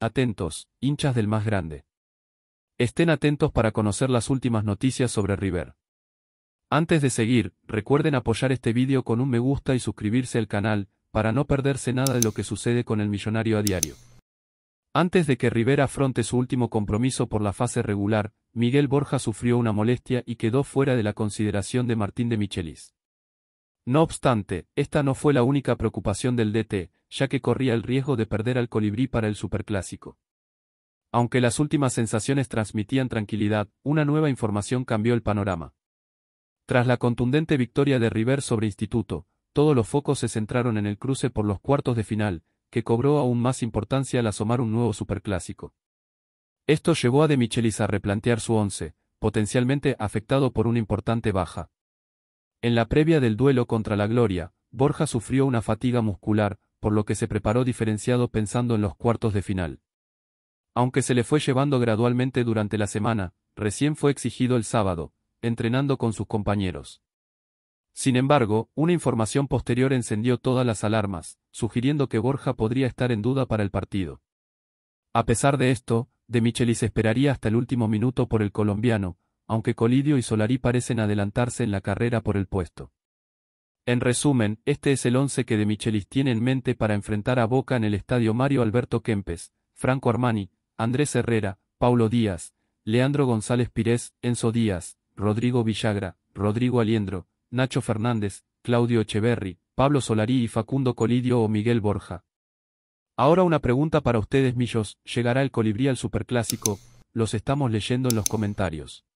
Atentos, hinchas del más grande. Estén atentos para conocer las últimas noticias sobre River. Antes de seguir, recuerden apoyar este vídeo con un me gusta y suscribirse al canal, para no perderse nada de lo que sucede con el millonario a diario. Antes de que River afronte su último compromiso por la fase regular, Miguel Borja sufrió una molestia y quedó fuera de la consideración de Martín de Michelis. No obstante, esta no fue la única preocupación del DT, ya que corría el riesgo de perder al colibrí para el superclásico. Aunque las últimas sensaciones transmitían tranquilidad, una nueva información cambió el panorama. Tras la contundente victoria de River sobre Instituto, todos los focos se centraron en el cruce por los cuartos de final, que cobró aún más importancia al asomar un nuevo superclásico. Esto llevó a De Michelis a replantear su once, potencialmente afectado por una importante baja. En la previa del duelo contra la Gloria, Borja sufrió una fatiga muscular, por lo que se preparó diferenciado pensando en los cuartos de final. Aunque se le fue llevando gradualmente durante la semana, recién fue exigido el sábado, entrenando con sus compañeros. Sin embargo, una información posterior encendió todas las alarmas, sugiriendo que Borja podría estar en duda para el partido. A pesar de esto, de Michelis esperaría hasta el último minuto por el colombiano, aunque Colidio y Solarí parecen adelantarse en la carrera por el puesto. En resumen, este es el once que de Michelis tiene en mente para enfrentar a Boca en el estadio Mario Alberto Kempes, Franco Armani, Andrés Herrera, Paulo Díaz, Leandro González Pires, Enzo Díaz, Rodrigo Villagra, Rodrigo Aliendro, Nacho Fernández, Claudio Echeverri, Pablo Solarí y Facundo Colidio o Miguel Borja. Ahora una pregunta para ustedes, Millos, ¿llegará el colibrí al superclásico? Los estamos leyendo en los comentarios.